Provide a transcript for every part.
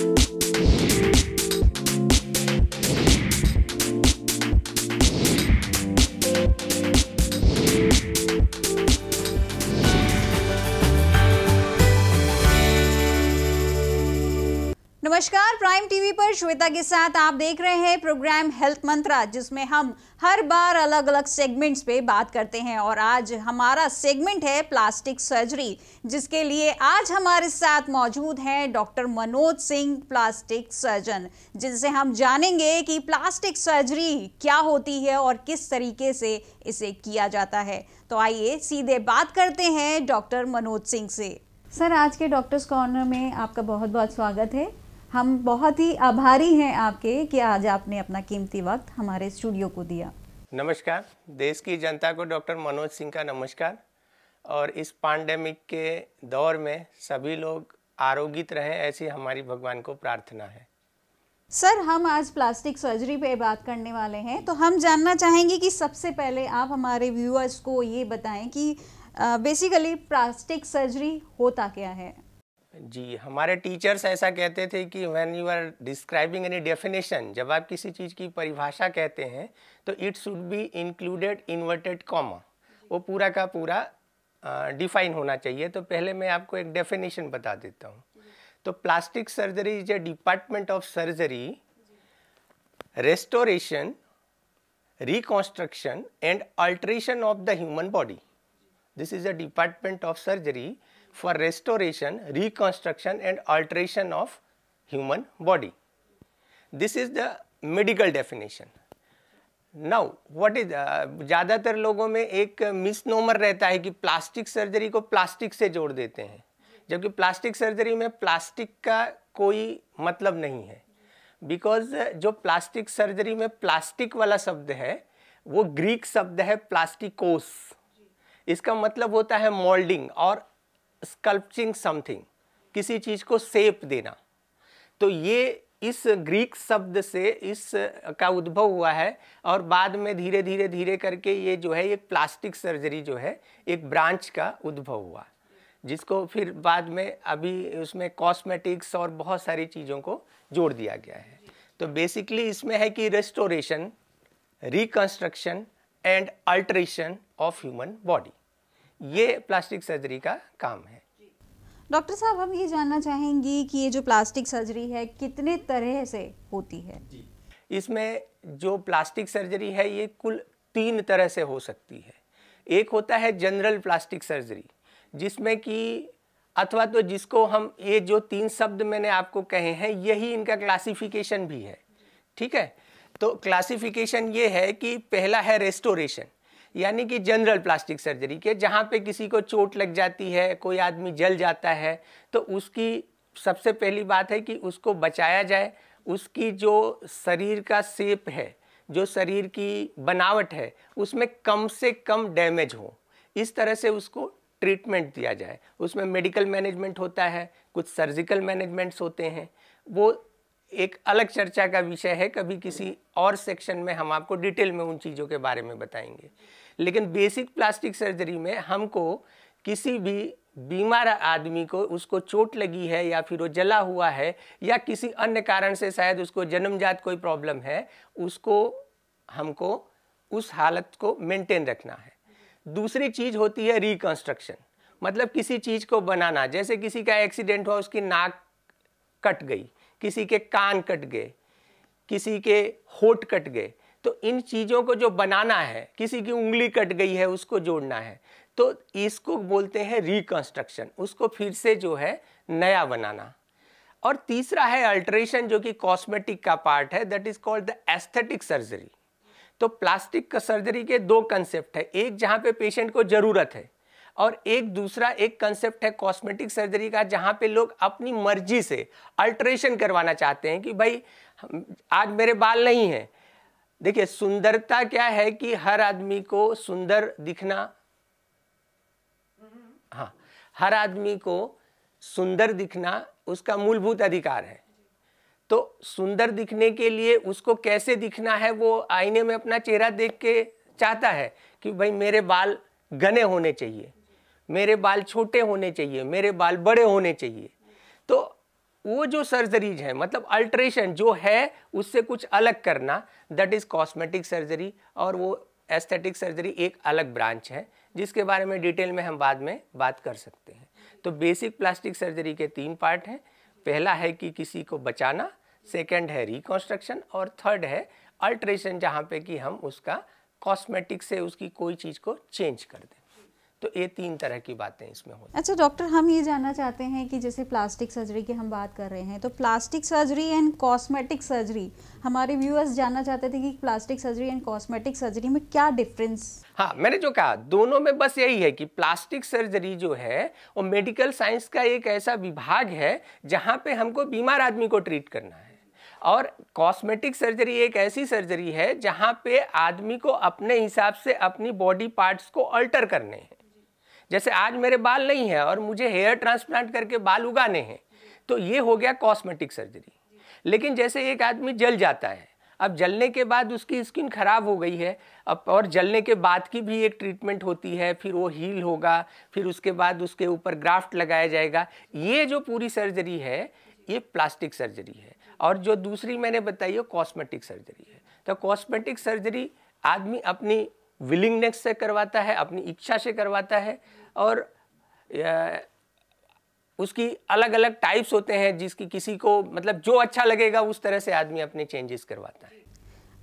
you TV पर श्वेता के साथ आप देख रहे हैं प्रोग्राम हेल्थ मंत्रा जिसमें हम हर बार अलग अलग सेगमेंट्स पे बात करते हैं और आज हमारा सेगमेंट है प्लास्टिक सर्जरी जिसके लिए आज हमारे साथ मौजूद हैं doctor Manoj Singh plastic surgeon जिनसे हम जानेंगे कि प्लास्टिक सर्जरी क्या होती है और किस तरीके से इसे किया जाता है तो आइए सीधे बात करते हैं डॉक्टर मनोज सिंह से सर आज के डॉक्टर्स कॉर्नर में आपका बहुत बहुत स्वागत है हम बहुत ही आभारी हैं आपके कि आज आपने अपना कीमती वक्त हमारे स्टूडियो को दिया नमस्कार देश की जनता को डॉक्टर मनोज सिंह का नमस्कार और इस पांडेमिक के दौर में सभी लोग आरोगित रहें ऐसी हमारी भगवान को प्रार्थना है सर हम आज प्लास्टिक सर्जरी पे बात करने वाले हैं तो हम जानना चाहेंगे कि सबसे पहले आप हमारे व्यूअर्स को ये बताएं कि बेसिकली प्लास्टिक सर्जरी होता क्या है जी हमारे टीचर्स ऐसा कहते थे कि when you are describing any definition जब आप किसी चीज़ की परिभाषा कहते हैं तो it should be included inverted comma वो पूरा का पूरा डिफाइन uh, होना चाहिए तो पहले मैं आपको एक डेफिनेशन बता देता हूँ तो plastic surgery is a department of surgery restoration reconstruction and alteration of the human body this is a department of surgery for restoration, reconstruction and alteration of human body. This is the medical definition. Now what is uh, ज़्यादातर लोगों में एक नोमर रहता है कि plastic surgery को plastic से जोड़ देते हैं जबकि प्लास्टिक सर्जरी में प्लास्टिक का कोई मतलब नहीं है बिकॉज uh, जो प्लास्टिक सर्जरी में प्लास्टिक वाला शब्द है वो ग्रीक शब्द है प्लास्टिकोस इसका मतलब होता है मोल्डिंग और स्कल्पचिंग समथिंग किसी चीज़ को सेप देना तो ये इस ग्रीक शब्द से इस का उद्भव हुआ है और बाद में धीरे धीरे धीरे करके ये जो है एक प्लास्टिक सर्जरी जो है एक ब्रांच का उद्भव हुआ जिसको फिर बाद में अभी उसमें कॉस्मेटिक्स और बहुत सारी चीज़ों को जोड़ दिया गया है तो बेसिकली इसमें है कि restoration reconstruction and alteration of human body ये प्लास्टिक सर्जरी का काम है डॉक्टर साहब हम ये जानना चाहेंगे कि ये जो प्लास्टिक सर्जरी है कितने तरह से होती है इसमें जो प्लास्टिक सर्जरी है ये कुल तीन तरह से हो सकती है एक होता है जनरल प्लास्टिक सर्जरी जिसमें कि अथवा तो जिसको हम ये जो तीन शब्द मैंने आपको कहे हैं यही इनका क्लासिफिकेशन भी है ठीक है तो क्लासिफिकेशन ये है कि पहला है रेस्टोरेशन यानी कि जनरल प्लास्टिक सर्जरी के जहाँ पे किसी को चोट लग जाती है कोई आदमी जल जाता है तो उसकी सबसे पहली बात है कि उसको बचाया जाए उसकी जो शरीर का सेप है जो शरीर की बनावट है उसमें कम से कम डैमेज हो इस तरह से उसको ट्रीटमेंट दिया जाए उसमें मेडिकल मैनेजमेंट होता है कुछ सर्जिकल मैनेजमेंट्स होते हैं वो एक अलग चर्चा का विषय है कभी किसी और सेक्शन में हम आपको डिटेल में उन चीज़ों के बारे में बताएंगे लेकिन बेसिक प्लास्टिक सर्जरी में हमको किसी भी बीमार आदमी को उसको चोट लगी है या फिर वो जला हुआ है या किसी अन्य कारण से शायद उसको जन्मजात कोई प्रॉब्लम है उसको हमको उस हालत को मेंटेन रखना है दूसरी चीज़ होती है रिकंस्ट्रक्शन मतलब किसी चीज़ को बनाना जैसे किसी का एक्सीडेंट हुआ उसकी नाक कट गई किसी के कान कट गए किसी के होठ कट गए तो इन चीज़ों को जो बनाना है किसी की उंगली कट गई है उसको जोड़ना है तो इसको बोलते हैं रिकंस्ट्रक्शन उसको फिर से जो है नया बनाना और तीसरा है अल्ट्रेशन जो कि कॉस्मेटिक का पार्ट है that is called the aesthetic surgery तो प्लास्टिक सर्जरी के दो कंसेप्ट है एक जहाँ पे पेशेंट को ज़रूरत है और एक दूसरा एक कंसेप्ट है कॉस्मेटिक सर्जरी का जहाँ पे लोग अपनी मर्जी से अल्ट्रेशन करवाना चाहते हैं कि भाई आज मेरे बाल नहीं हैं देखिए सुंदरता क्या है कि हर आदमी को सुंदर दिखना हाँ हर आदमी को सुंदर दिखना उसका मूलभूत अधिकार है तो सुंदर दिखने के लिए उसको कैसे दिखना है वो आईने में अपना चेहरा देख के चाहता है कि भाई मेरे बाल घने होने चाहिए मेरे बाल छोटे होने चाहिए मेरे बाल बड़े होने चाहिए तो वो जो सर्जरीज है मतलब अल्ट्रेशन जो है उससे कुछ अलग करना दैट इज़ कॉस्मेटिक सर्जरी और वो एस्थेटिक सर्जरी एक अलग ब्रांच है जिसके बारे में डिटेल में हम बाद में बात कर सकते हैं तो बेसिक प्लास्टिक सर्जरी के तीन पार्ट हैं पहला है कि किसी को बचाना सेकंड है रिकॉन्स्ट्रक्शन और थर्ड है अल्ट्रेशन जहाँ पे कि हम उसका कॉस्मेटिक से उसकी कोई चीज़ को चेंज कर दें तो ये तीन तरह की बातें इसमें होती अच्छा डॉक्टर हम ये जानना चाहते हैं कि जैसे प्लास्टिक सर्जरी की हम बात कर रहे हैं तो plastic surgery and cosmetic surgery हमारे व्यूअर्स जानना चाहते थे कि plastic surgery and cosmetic surgery में क्या डिफरेंस हाँ मैंने जो कहा दोनों में बस यही है कि प्लास्टिक सर्जरी जो है वो मेडिकल साइंस का एक ऐसा विभाग है जहाँ पे हमको बीमार आदमी को ट्रीट करना है और कॉस्मेटिक सर्जरी एक ऐसी सर्जरी है जहाँ पे आदमी को अपने हिसाब से अपनी बॉडी पार्ट्स को अल्टर करने हैं जैसे आज मेरे बाल नहीं है और मुझे हेयर ट्रांसप्लांट करके बाल उगाने हैं तो ये हो गया कॉस्मेटिक सर्जरी लेकिन जैसे एक आदमी जल जाता है अब जलने के बाद उसकी स्किन खराब हो गई है अब और जलने के बाद की भी एक ट्रीटमेंट होती है फिर वो हील होगा फिर उसके बाद उसके ऊपर ग्राफ्ट लगाया जाएगा ये जो पूरी सर्जरी है ये प्लास्टिक सर्जरी है और जो दूसरी मैंने बताई है कॉस्मेटिक सर्जरी है तो कॉस्मेटिक सर्जरी आदमी अपनी विलिंगनेस से करवाता है अपनी इच्छा से करवाता है और उसकी अलग अलग टाइप्स होते हैं जिसकी किसी को मतलब जो अच्छा लगेगा उस तरह से आदमी अपने चेंजेस करवाता है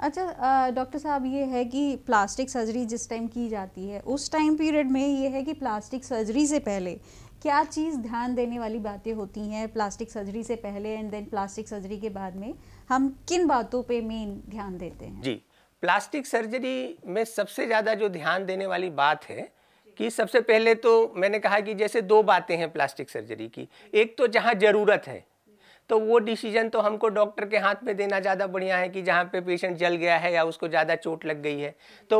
अच्छा डॉक्टर साहब ये है कि प्लास्टिक सर्जरी जिस टाइम की जाती है उस टाइम पीरियड में ये है कि प्लास्टिक सर्जरी से पहले क्या चीज़ ध्यान देने वाली बातें होती हैं प्लास्टिक सर्जरी से पहले एंड देन प्लास्टिक सर्जरी के बाद में हम किन बातों पे मेन ध्यान देते हैं जी प्लास्टिक सर्जरी में सबसे ज़्यादा जो ध्यान देने वाली बात है कि सबसे पहले तो मैंने कहा कि जैसे दो बातें हैं प्लास्टिक सर्जरी की एक तो जहाँ ज़रूरत है तो वो डिसीजन तो हमको डॉक्टर के हाथ में देना ज़्यादा बढ़िया है कि जहाँ पे पेशेंट जल गया है या उसको ज़्यादा चोट लग गई है तो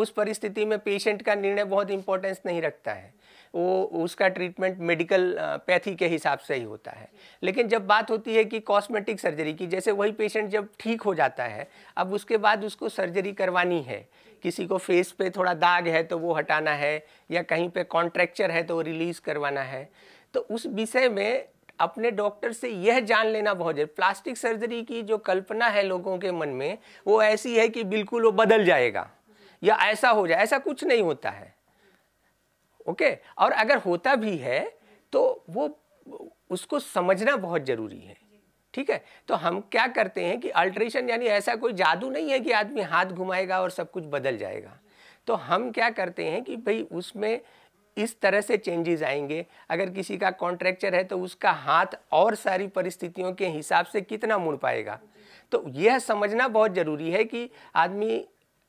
उस परिस्थिति में पेशेंट का निर्णय बहुत इंपॉर्टेंस नहीं रखता है वो उसका ट्रीटमेंट मेडिकल पैथी के हिसाब से ही होता है लेकिन जब बात होती है कि कॉस्मेटिक सर्जरी की जैसे वही पेशेंट जब ठीक हो जाता है अब उसके बाद उसको सर्जरी करवानी है किसी को फेस पे थोड़ा दाग है तो वो हटाना है या कहीं पे कॉन्ट्रैक्चर है तो वो रिलीज़ करवाना है तो उस विषय में अपने डॉक्टर से यह जान लेना बहुत जरूरी प्लास्टिक सर्जरी की जो कल्पना है लोगों के मन में वो ऐसी है कि बिल्कुल वो बदल जाएगा या ऐसा हो जाए ऐसा कुछ नहीं होता है ओके और अगर होता भी है तो वो उसको समझना बहुत ज़रूरी है ठीक है तो हम क्या करते हैं कि अल्ट्रेशन यानी ऐसा कोई जादू नहीं है कि आदमी हाथ घुमाएगा और सब कुछ बदल जाएगा तो हम क्या करते हैं कि भाई उसमें इस तरह से चेंजेस आएंगे अगर किसी का कॉन्ट्रेक्चर है तो उसका हाथ और सारी परिस्थितियों के हिसाब से कितना मुड़ पाएगा तो यह समझना बहुत ज़रूरी है कि आदमी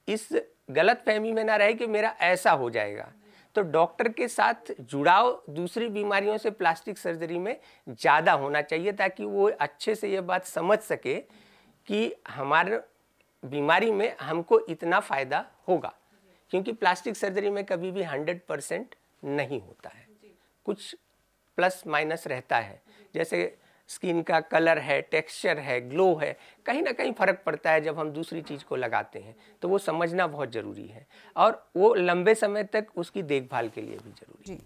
इस गलत फहमी में ना रहे कि मेरा ऐसा हो जाएगा तो डॉक्टर के साथ जुड़ाव दूसरी बीमारियों से प्लास्टिक सर्जरी में ज़्यादा होना चाहिए ताकि वो अच्छे से ये बात समझ सके कि हमारे बीमारी में हमको इतना फ़ायदा होगा क्योंकि प्लास्टिक सर्जरी में कभी भी हंड्रेड परसेंट नहीं होता है कुछ प्लस माइनस रहता है जैसे स्किन का कलर है टेक्सचर है ग्लो है कहीं ना कहीं फ़र्क पड़ता है जब हम दूसरी चीज़ को लगाते हैं तो वो समझना बहुत ज़रूरी है और वो लंबे समय तक उसकी देखभाल के लिए भी ज़रूरी है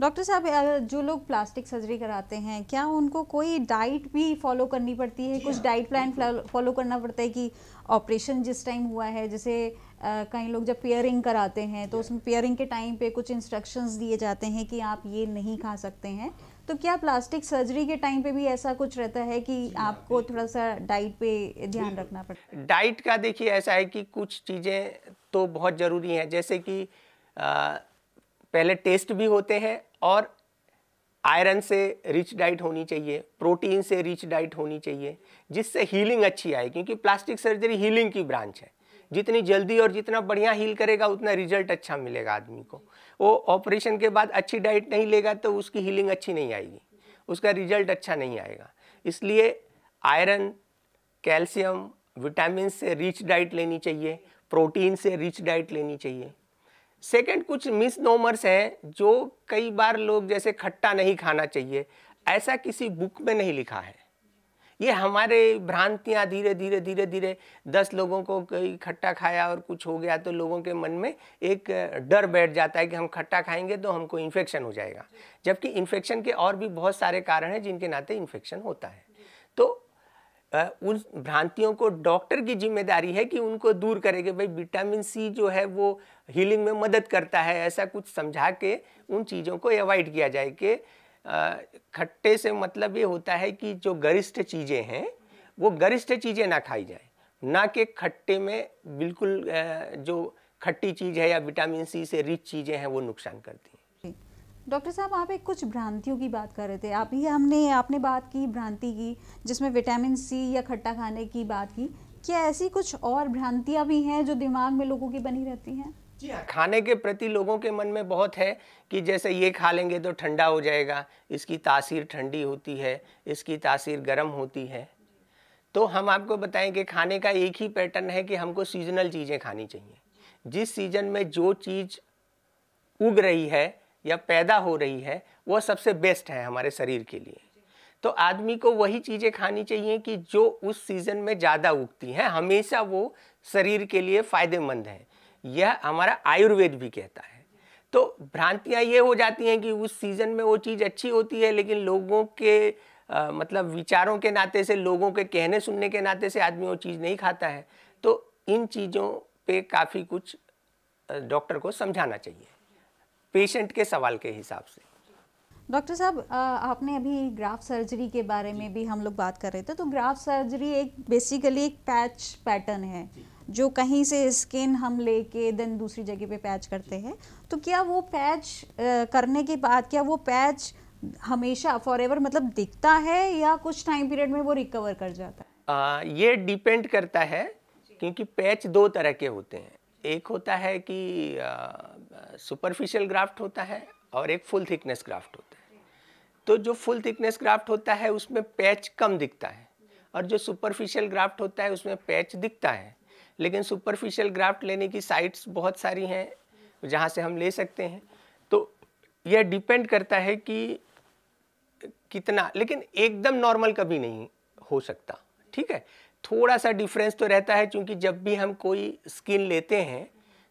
डॉक्टर साहब जो लोग प्लास्टिक सर्जरी कराते हैं क्या उनको कोई डाइट भी फॉलो करनी पड़ती है कुछ हाँ, डाइट प्लान फॉलो करना पड़ता है कि ऑपरेशन जिस टाइम हुआ है जैसे कई लोग जब पेयरिंग कराते हैं तो उसमें पेयरिंग के टाइम पे कुछ इंस्ट्रक्शंस दिए जाते हैं कि आप ये नहीं खा सकते हैं तो क्या प्लास्टिक सर्जरी के टाइम पे भी ऐसा कुछ रहता है कि आपको थोड़ा सा डाइट पे ध्यान रखना पड़ता है डाइट का देखिए ऐसा है कि कुछ चीज़ें तो बहुत ज़रूरी हैं जैसे कि आ, पहले टेस्ट भी होते हैं और आयरन से रिच डाइट होनी चाहिए प्रोटीन से रिच डाइट होनी चाहिए जिससे हीलिंग अच्छी आए क्योंकि प्लास्टिक सर्जरी हीलिंग की ब्रांच है जितनी जल्दी और जितना बढ़िया हील करेगा उतना रिजल्ट अच्छा मिलेगा आदमी को वो ऑपरेशन के बाद अच्छी डाइट नहीं लेगा तो उसकी हीलिंग अच्छी नहीं आएगी उसका रिजल्ट अच्छा नहीं आएगा इसलिए आयरन कैल्शियम विटामिन से रिच डाइट लेनी चाहिए प्रोटीन से रिच डाइट लेनी चाहिए सेकंड कुछ मिस नोमर्स हैं जो कई बार लोग जैसे खट्टा नहीं खाना चाहिए ऐसा किसी बुक में नहीं लिखा है ये हमारे भ्रांतियाँ धीरे धीरे धीरे धीरे दस लोगों को कई खट्टा खाया और कुछ हो गया तो लोगों के मन में एक डर बैठ जाता है कि हम खट्टा खाएंगे तो हमको इन्फेक्शन हो जाएगा जबकि इन्फेक्शन के और भी बहुत सारे कारण हैं जिनके नाते इन्फेक्शन होता है तो उन भ्रांतियों को डॉक्टर की जिम्मेदारी है कि उनको दूर करेगा भाई विटामिन सी जो है वो हीलिंग में मदद करता है ऐसा कुछ समझा के उन चीज़ों को अवॉइड किया जाए कि खट्टे से मतलब ये होता है कि जो गरिष्ठ चीज़ें हैं वो गरिष्ठ चीज़ें ना खाई जाए ना कि खट्टे में बिल्कुल जो खट्टी चीज़ है या विटामिन सी से रिच चीज़ें हैं वो नुकसान करती हैं डॉक्टर साहब आप एक कुछ भ्रांतियों की बात कर रहे थे आप ही हमने आपने बात की भ्रांति की जिसमें विटामिन सी या खट्टा खाने की बात की क्या ऐसी कुछ और भ्रांतियाँ भी हैं जो दिमाग में लोगों की बनी रहती हैं जी हाँ, खाने के प्रति लोगों के मन में बहुत है कि जैसे ये खा लेंगे तो ठंडा हो जाएगा इसकी तासीर ठंडी होती है इसकी तासीर गर्म होती है तो हम आपको बताएं कि खाने का एक ही पैटर्न है कि हमको सीजनल चीज़ें खानी चाहिए जिस सीजन में जो चीज़ उग रही है या पैदा हो रही है वो सबसे बेस्ट है हमारे शरीर के लिए तो आदमी को वही चीज़ें खानी चाहिए कि जो उस सीज़न में ज़्यादा उगती हैं हमेशा वो शरीर के लिए फ़ायदेमंद है यह हमारा आयुर्वेद भी कहता है तो भ्रांतियाँ ये हो जाती हैं कि उस सीज़न में वो चीज़ अच्छी होती है लेकिन लोगों के आ, मतलब विचारों के नाते से लोगों के कहने सुनने के नाते से आदमी वो चीज़ नहीं खाता है तो इन चीज़ों पे काफ़ी कुछ डॉक्टर को समझाना चाहिए पेशेंट के सवाल के हिसाब से डॉक्टर साहब आपने अभी ग्राफ सर्जरी के बारे में भी हम लोग बात कर रहे थे तो ग्राफ सर्जरी एक बेसिकली एक पैच पैटर्न है जो कहीं से स्किन हम लेके देन दूसरी जगह पे पैच करते हैं तो क्या वो पैच करने के बाद क्या वो पैच हमेशा फॉर एवर मतलब दिखता है या कुछ टाइम पीरियड में वो रिकवर कर जाता है आ, ये डिपेंड करता है क्योंकि पैच दो तरह के होते हैं एक होता है कि सुपरफिशियल ग्राफ्ट होता है और एक फुल थिकनेस ग्राफ्ट होता है तो जो फुल थिकनेस ग्राफ्ट होता है उसमें पैच कम दिखता है और जो सुपरफिशियल ग्राफ्ट होता है उसमें पैच दिखता है लेकिन सुपरफिशियल ग्राफ्ट लेने की साइट्स बहुत सारी हैं जहाँ से हम ले सकते हैं तो यह डिपेंड करता है कि कितना लेकिन एकदम नॉर्मल कभी नहीं हो सकता ठीक है थोड़ा सा डिफरेंस तो रहता है क्योंकि जब भी हम कोई स्किन लेते हैं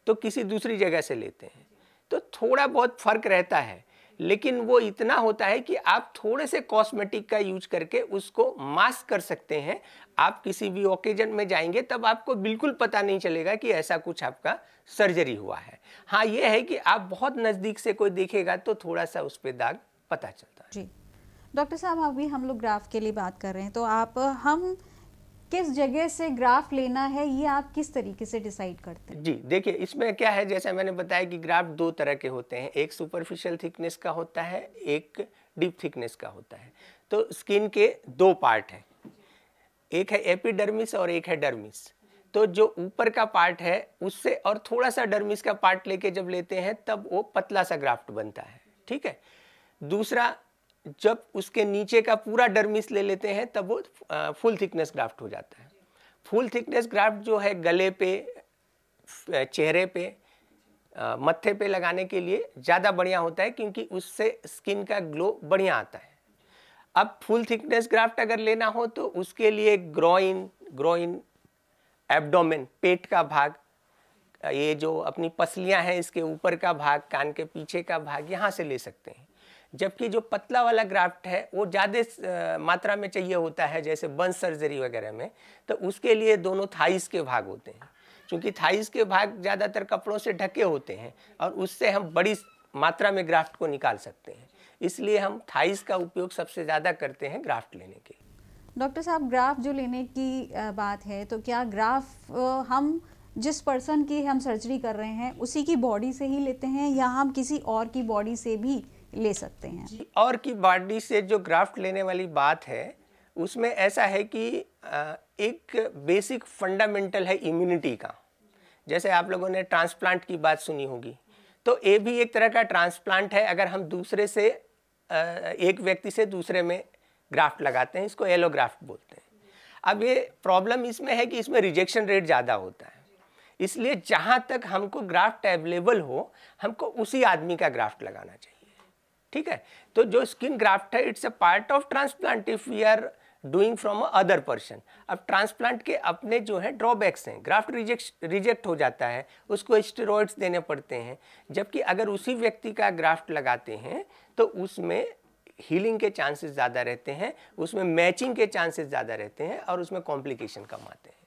तो किसी दूसरी जगह से लेते हैं तो थोड़ा बहुत फ़र्क रहता है लेकिन वो इतना होता है कि आप थोड़े से कॉस्मेटिक का यूज करके उसको मास्क कर सकते हैं आप किसी भी ओकेजन में जाएंगे तब आपको बिल्कुल पता नहीं चलेगा कि ऐसा कुछ आपका सर्जरी हुआ है हाँ ये है कि आप बहुत नज़दीक से कोई देखेगा तो थोड़ा सा उस पर दाग पता चलता है जी डॉक्टर साहब अभी हम लोग ग्राफ के लिए बात कर रहे हैं तो आप हम किस जगह से ग्राफ लेना है ये आप किस तरीके से डिसाइड करते हैं जी देखिए इसमें क्या है जैसे मैंने बताया कि ग्राफ दो तरह के होते हैं एक सुपरफिशियल थिकनेस का होता है एक डीप थिकनेस का होता है तो स्किन के दो पार्ट हैं एक है एपिडर्मिस और एक है डर्मिस तो जो ऊपर का पार्ट है उससे और थोड़ा सा डर्मिस का पार्ट लेके जब लेते हैं तब वो पतला सा ग्राफ्ट बनता है ठीक है दूसरा जब उसके नीचे का पूरा डरमिस ले लेते हैं तब वो फुल थिकनेस ग्राफ्ट हो जाता है फुल थिकनेस ग्राफ्ट जो है गले पे चेहरे पे मत्थे पे लगाने के लिए ज़्यादा बढ़िया होता है क्योंकि उससे स्किन का ग्लो बढ़िया आता है अब फुल थिकनेस ग्राफ्ट अगर लेना हो तो उसके लिए ग्रोइन ग्रोइन एब्डोमेन पेट का भाग ये जो अपनी पसलियां हैं इसके ऊपर का भाग कान के पीछे का भाग यहाँ से ले सकते हैं जबकि जो पतला वाला ग्राफ्ट है वो ज़्यादा मात्रा में चाहिए होता है जैसे बंस सर्जरी वगैरह में तो उसके लिए दोनों थाइस के भाग होते हैं क्योंकि थाइस के भाग ज़्यादातर कपड़ों से ढके होते हैं और उससे हम बड़ी मात्रा में ग्राफ्ट को निकाल सकते हैं इसलिए हम थाइस का उपयोग सबसे ज़्यादा करते हैं ग्राफ्ट लेने के लिए डॉक्टर साहब ग्राफ जो लेने की बात है तो क्या ग्राफ हम जिस पर्सन की हम सर्जरी कर रहे हैं उसी की बॉडी से ही लेते हैं या हम किसी और की बॉडी से भी ले सकते हैं और की बॉडी से जो ग्राफ्ट लेने वाली बात है उसमें ऐसा है कि एक बेसिक फंडामेंटल है इम्यूनिटी का जैसे आप लोगों ने ट्रांसप्लांट की बात सुनी होगी तो ये भी एक तरह का ट्रांसप्लांट है अगर हम दूसरे से एक व्यक्ति से दूसरे में ग्राफ्ट लगाते हैं इसको एलो ग्राफ्ट बोलते हैं अब ये प्रॉब्लम इसमें है कि इसमें रिजेक्शन रेट ज़्यादा होता है इसलिए जहाँ तक हमको ग्राफ्ट अवेलेबल हो हमको उसी आदमी का ग्राफ्ट लगाना चाहिए ठीक है तो जो स्किन ग्राफ्ट है it's a part of transplant if we are doing from other person अब ट्रांसप्लांट के अपने जो है ड्रॉबैक्स हैं ग्राफ्ट रिजेक्ट रिजेक्ट हो जाता है उसको स्टेरॉइड्स देने पड़ते हैं जबकि अगर उसी व्यक्ति का ग्राफ्ट लगाते हैं तो उसमें हीलिंग के चांसेस ज़्यादा रहते हैं उसमें मैचिंग के चांसेस ज़्यादा रहते हैं और उसमें कॉम्प्लिकेशन कम आते हैं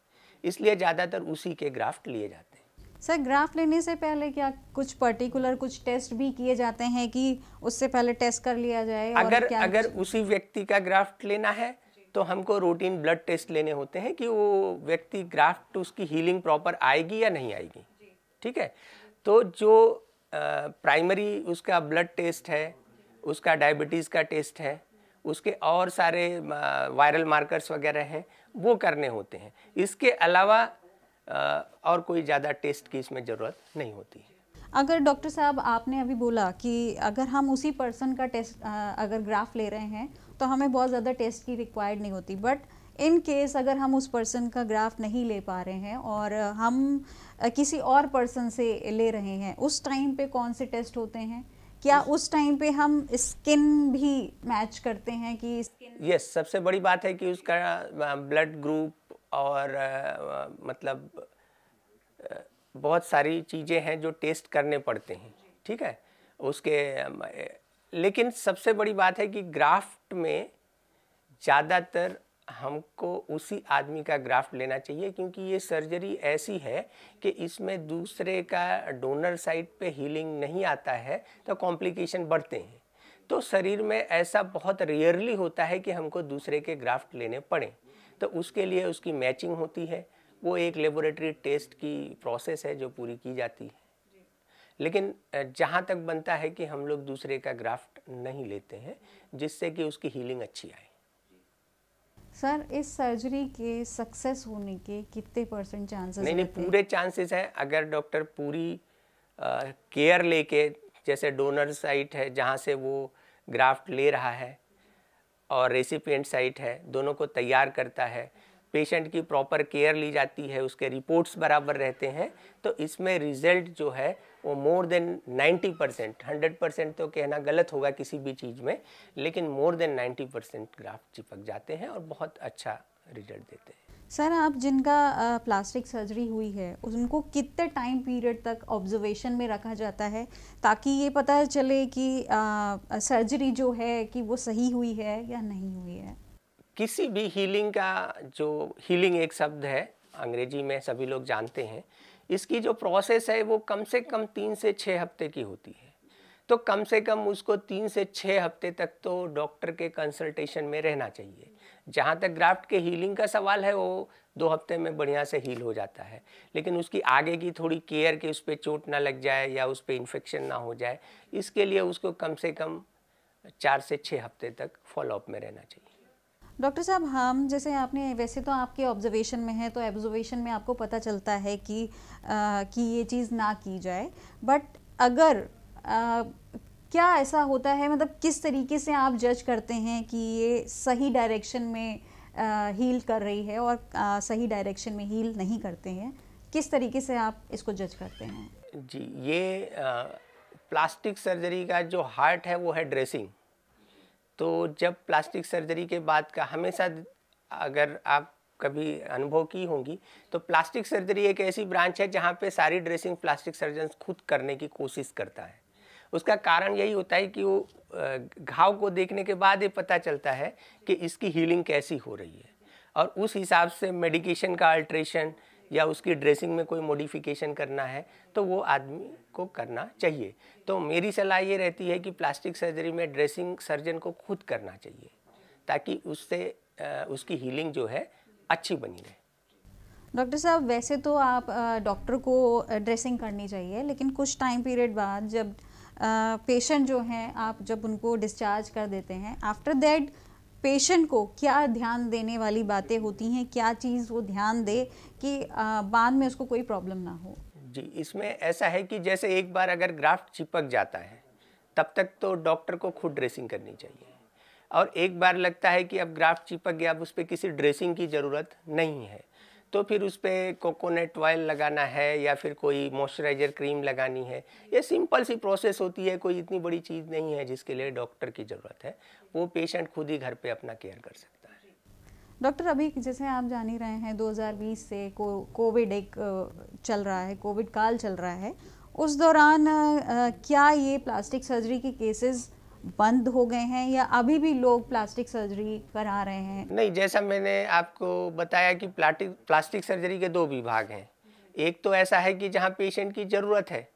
इसलिए ज़्यादातर उसी के ग्राफ्ट लिए जाते हैं सर ग्राफ लेने से पहले क्या कुछ पर्टिकुलर कुछ टेस्ट भी किए जाते हैं कि उससे पहले टेस्ट कर लिया जाए अगर और क्या अगर उसी व्यक्ति का ग्राफ्ट लेना है तो हमको रूटीन ब्लड टेस्ट लेने होते हैं कि वो व्यक्ति ग्राफ्ट उसकी हीलिंग प्रॉपर आएगी या नहीं आएगी ठीक है तो जो प्राइमरी उसका ब्लड टेस्ट है उसका डायबिटीज़ का टेस्ट है उसके और सारे वायरल मार्कर्स वगैरह हैं वो करने होते हैं इसके अलावा और कोई ज़्यादा टेस्ट की इसमें ज़रूरत नहीं होती है अगर डॉक्टर साहब आपने अभी बोला कि अगर हम उसी पर्सन का टेस्ट अगर ग्राफ ले रहे हैं तो हमें बहुत ज़्यादा टेस्ट की रिक्वायर्ड नहीं होती बट इन केस अगर हम उस पर्सन का ग्राफ नहीं ले पा रहे हैं और हम किसी और पर्सन से ले रहे हैं उस टाइम पे कौन से टेस्ट होते हैं क्या उस टाइम पे हम स्किन भी मैच करते हैं कि स्किन यस yes, सबसे बड़ी बात है कि उसका ब्लड ग्रुप और आ, मतलब आ, बहुत सारी चीज़ें हैं जो टेस्ट करने पड़ते हैं ठीक है उसके लेकिन सबसे बड़ी बात है कि ग्राफ्ट में ज़्यादातर हमको उसी आदमी का ग्राफ्ट लेना चाहिए क्योंकि ये सर्जरी ऐसी है कि इसमें दूसरे का डोनर साइट पे हीलिंग नहीं आता है तो कॉम्प्लिकेशन बढ़ते हैं तो शरीर में ऐसा बहुत रेयरली होता है कि हमको दूसरे के ग्राफ्ट लेने पड़ें तो उसके लिए उसकी मैचिंग होती है वो एक लेबोरेटरी टेस्ट की प्रोसेस है जो पूरी की जाती है लेकिन जहाँ तक बनता है कि हम लोग दूसरे का ग्राफ्ट नहीं लेते हैं जिससे कि उसकी हीलिंग अच्छी आए सर इस सर्जरी के सक्सेस होने के कितने परसेंट चांसेस नहीं नहीं पूरे चांसेस हैं अगर डॉक्टर पूरी केयर लेके जैसे डोनर साइट है जहाँ से वो ग्राफ्ट ले रहा है और रेसिपिएंट साइट है दोनों को तैयार करता है पेशेंट की प्रॉपर केयर ली जाती है उसके रिपोर्ट्स बराबर रहते हैं तो इसमें रिजल्ट जो है वो more than 90 percent hundred percent तो कहना गलत होगा किसी भी चीज़ में लेकिन मोर देन 90 परसेंट ग्राफ चिपक जाते हैं और बहुत अच्छा रिजल्ट देते हैं सर आप जिनका प्लास्टिक सर्जरी हुई है उनको कितने टाइम पीरियड तक ऑब्जर्वेशन में रखा जाता है ताकि ये पता चले कि सर्जरी जो है कि वो सही हुई है या नहीं हुई है किसी भी हीलिंग का जो हीलिंग एक शब्द है अंग्रेजी में सभी लोग जानते हैं इसकी जो प्रोसेस है वो कम से कम तीन से छः हफ्ते की होती है तो कम से कम उसको तीन से छः हफ्ते तक तो डॉक्टर के कंसल्टेशन में रहना चाहिए जहाँ तक ग्राफ्ट के हीलिंग का सवाल है वो दो हफ्ते में बढ़िया से हील हो जाता है लेकिन उसकी आगे की थोड़ी केयर के उस पर चोट ना लग जाए या उस पर इन्फेक्शन ना हो जाए इसके लिए उसको कम से कम चार से छः हफ्ते तक फॉलोअप में रहना चाहिए डॉक्टर साहब हम जैसे आपने वैसे तो आपके ऑब्जर्वेशन में है तो ऑब्जर्वेशन में आपको पता चलता है कि आ, कि ये चीज़ ना की जाए बट अगर आ, क्या ऐसा होता है मतलब किस तरीके से आप जज करते हैं कि ये सही डायरेक्शन में आ, हील कर रही है और आ, सही डायरेक्शन में हील नहीं करते हैं किस तरीके से आप इसको जज करते हैं जी ये आ, प्लास्टिक सर्जरी का जो हार्ट है वो है ड्रेसिंग तो जब प्लास्टिक सर्जरी के बाद का हमेशा अगर आप कभी अनुभव की होंगी तो प्लास्टिक सर्जरी एक ऐसी ब्रांच है जहाँ पे सारी ड्रेसिंग प्लास्टिक सर्जन खुद करने की कोशिश करता है उसका कारण यही होता है कि वो घाव को देखने के बाद ये पता चलता है कि इसकी हीलिंग कैसी हो रही है और उस हिसाब से मेडिकेशन का अल्ट्रेशन या उसकी ड्रेसिंग में कोई मॉडिफिकेशन करना है तो वो आदमी को करना चाहिए तो मेरी सलाह ये रहती है कि प्लास्टिक सर्जरी में ड्रेसिंग सर्जन को खुद करना चाहिए ताकि उससे उसकी हीलिंग जो है अच्छी बनी रहे डॉक्टर साहब वैसे तो आप डॉक्टर को ड्रेसिंग करनी चाहिए लेकिन कुछ टाइम पीरियड बाद जब पेशेंट जो हैं आप जब उनको डिस्चार्ज कर देते हैं आफ्टर दैट पेशेंट को क्या ध्यान देने वाली बातें होती हैं क्या चीज़ वो ध्यान दे कि बाद में उसको कोई प्रॉब्लम ना हो जी इसमें ऐसा है कि जैसे एक बार अगर ग्राफ्ट चिपक जाता है तब तक तो डॉक्टर को खुद ड्रेसिंग करनी चाहिए और एक बार लगता है कि अब ग्राफ्ट चिपक गया अब उस पर किसी ड्रेसिंग की ज़रूरत नहीं है तो फिर उस पर कोकोनट ऑयल लगाना है या फिर कोई मॉइस्चराइज़र क्रीम लगानी है ये सिंपल सी प्रोसेस होती है कोई इतनी बड़ी चीज़ नहीं है जिसके लिए डॉक्टर की ज़रूरत है वो पेशेंट खुद ही घर पे अपना केयर कर सकता है डॉक्टर अभी जैसे आप जान ही रहे हैं 2020 से कोविड एक चल रहा है कोविड काल चल रहा है उस दौरान क्या ये प्लास्टिक सर्जरी के केसेज़ बंद हो गए हैं या अभी भी लोग प्लास्टिक सर्जरी करा रहे हैं नहीं जैसा मैंने आपको बताया कि प्लास्टिक प्लास्टिक सर्जरी के दो विभाग हैं एक तो ऐसा है कि जहाँ पेशेंट की ज़रूरत है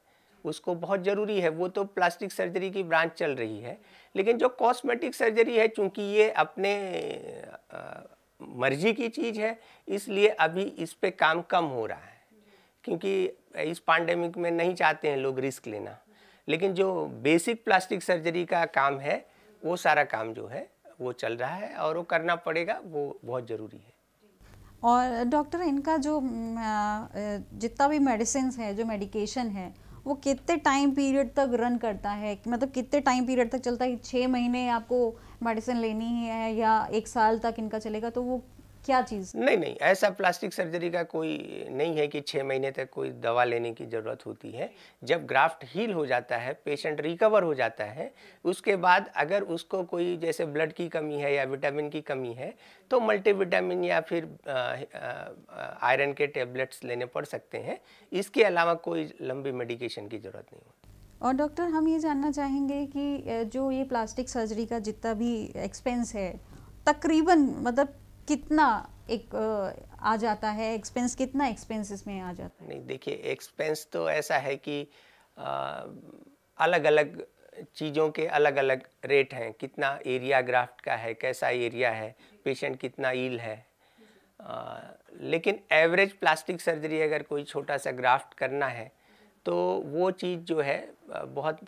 उसको बहुत ज़रूरी है वो तो प्लास्टिक सर्जरी की ब्रांच चल रही है लेकिन जो कॉस्मेटिक सर्जरी है चूँकि ये अपने आ, मर्जी की चीज़ है इसलिए अभी इस पर काम कम हो रहा है क्योंकि इस पांडेमिक में नहीं चाहते हैं लोग रिस्क लेना लेकिन जो बेसिक प्लास्टिक सर्जरी का काम है वो सारा काम जो है वो चल रहा है और वो करना पड़ेगा वो बहुत ज़रूरी है और डॉक्टर इनका जो जितना भी मेडिसिन है जो मेडिकेशन है वो कितने टाइम पीरियड तक रन करता है मतलब कितने टाइम पीरियड तक चलता है छः महीने आपको मेडिसिन लेनी है या एक साल तक इनका चलेगा तो वो क्या चीज़ नहीं नहीं ऐसा प्लास्टिक सर्जरी का कोई नहीं है कि छः महीने तक कोई दवा लेने की ज़रूरत होती है जब ग्राफ्ट हील हो जाता है पेशेंट रिकवर हो जाता है उसके बाद अगर उसको कोई जैसे ब्लड की कमी है या विटामिन की कमी है तो मल्टीविटामिन या फिर आयरन के टेबलेट्स लेने पड़ सकते हैं इसके अलावा कोई लंबी मेडिकेशन की ज़रूरत नहीं होती और डॉक्टर हम ये जानना चाहेंगे कि जो ये प्लास्टिक सर्जरी का जितना भी एक्सपेंस है तकरीबन मतलब कितना एक आ जाता है एक्सपेंस कितना एक्सपेंस इसमें आ जाता है नहीं देखिए एक्सपेंस तो ऐसा है कि अलग अलग चीज़ों के अलग अलग रेट हैं कितना एरिया ग्राफ्ट का है कैसा एरिया है पेशेंट कितना ईल है आ, लेकिन एवरेज प्लास्टिक सर्जरी अगर कोई छोटा सा ग्राफ्ट करना है तो वो चीज़ जो है बहुत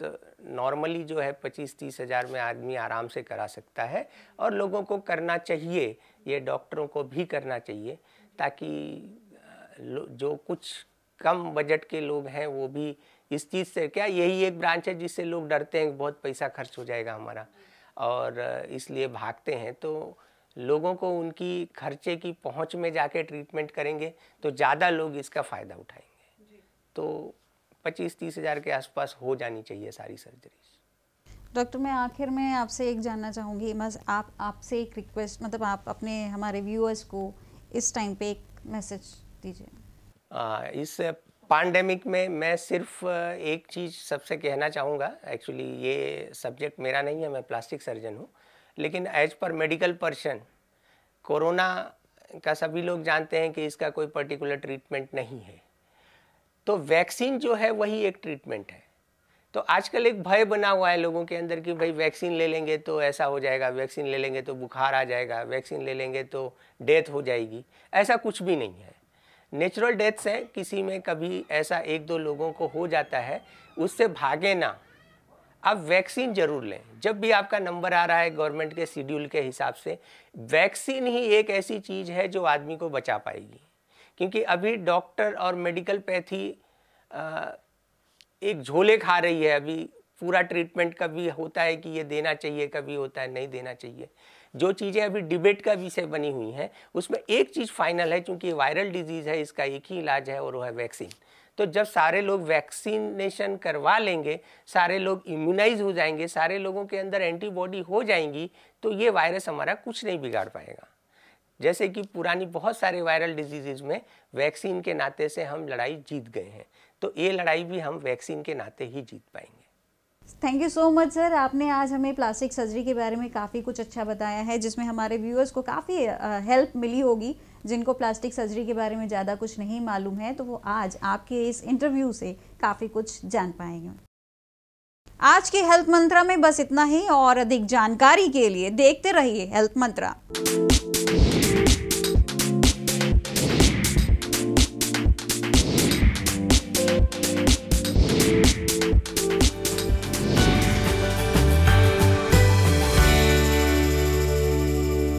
नॉर्मली जो है पच्चीस तीस हज़ार में आदमी आराम से करा सकता है और लोगों को करना चाहिए ये डॉक्टरों को भी करना चाहिए ताकि जो कुछ कम बजट के लोग हैं वो भी इस चीज़ से क्या यही एक ब्रांच है जिससे लोग डरते हैं बहुत पैसा खर्च हो जाएगा हमारा और इसलिए भागते हैं तो लोगों को उनकी खर्चे की पहुंच में जाके ट्रीटमेंट करेंगे तो ज़्यादा लोग इसका फ़ायदा उठाएंगे तो पच्चीस तीस हज़ार के आसपास हो जानी चाहिए सारी सर्जरीज डॉक्टर मैं आखिर में आपसे एक जानना चाहूँगी बस आप आपसे एक रिक्वेस्ट मतलब आप अपने हमारे व्यूअर्स को इस टाइम पे एक मैसेज दीजिए इस पांडेमिक में मैं सिर्फ एक चीज़ सबसे कहना चाहूँगा एक्चुअली ये सब्जेक्ट मेरा नहीं है मैं प्लास्टिक सर्जन हूँ लेकिन as per medical person corona का सभी लोग जानते हैं कि इसका कोई पर्टिकुलर ट्रीटमेंट नहीं है तो वैक्सीन जो है वही एक ट्रीटमेंट है तो आजकल एक भय बना हुआ है लोगों के अंदर कि भाई वैक्सीन ले लेंगे तो ऐसा हो जाएगा वैक्सीन ले लेंगे तो बुखार आ जाएगा वैक्सीन ले लेंगे तो डेथ हो जाएगी ऐसा कुछ भी नहीं है नेचुरल डेथ्स हैं किसी में कभी ऐसा एक दो लोगों को हो जाता है उससे भागे ना आप वैक्सीन जरूर लें जब भी आपका नंबर आ रहा है गवर्नमेंट के शेड्यूल के हिसाब से वैक्सीन ही एक ऐसी चीज़ है जो आदमी को बचा पाएगी क्योंकि अभी डॉक्टर और मेडिकल पैथी एक झोले खा रही है अभी पूरा ट्रीटमेंट कभी होता है कि ये देना चाहिए कभी होता है नहीं देना चाहिए जो चीज़ें अभी डिबेट का विषय बनी हुई हैं उसमें एक चीज़ फाइनल है क्योंकि वायरल डिजीज़ है इसका एक ही इलाज है और वो है वैक्सीन तो जब सारे लोग वैक्सीनेशन करवा लेंगे सारे लोग इम्यूनाइज हो जाएंगे सारे लोगों के अंदर एंटीबॉडी हो जाएंगी तो ये वायरस हमारा कुछ नहीं बिगाड़ पाएगा जैसे कि पुरानी बहुत सारे वायरल डिजीजेज में वैक्सीन के नाते से हम लड़ाई जीत गए हैं तो ये लड़ाई भी हम वैक्सीन के नाते ही जीत पाएंगे thank you so much sir आपने आज हमें प्लास्टिक सर्जरी के बारे में काफ़ी कुछ अच्छा बताया है जिसमें हमारे व्यूअर्स को काफ़ी हेल्प मिली होगी जिनको प्लास्टिक सर्जरी के बारे में ज़्यादा कुछ नहीं मालूम है तो वो आज आपके इस इंटरव्यू से काफ़ी कुछ जान पाएंगे आज के हेल्थ मंत्रा में बस इतना ही और अधिक जानकारी के लिए देखते रहिए हेल्थ मंत्रा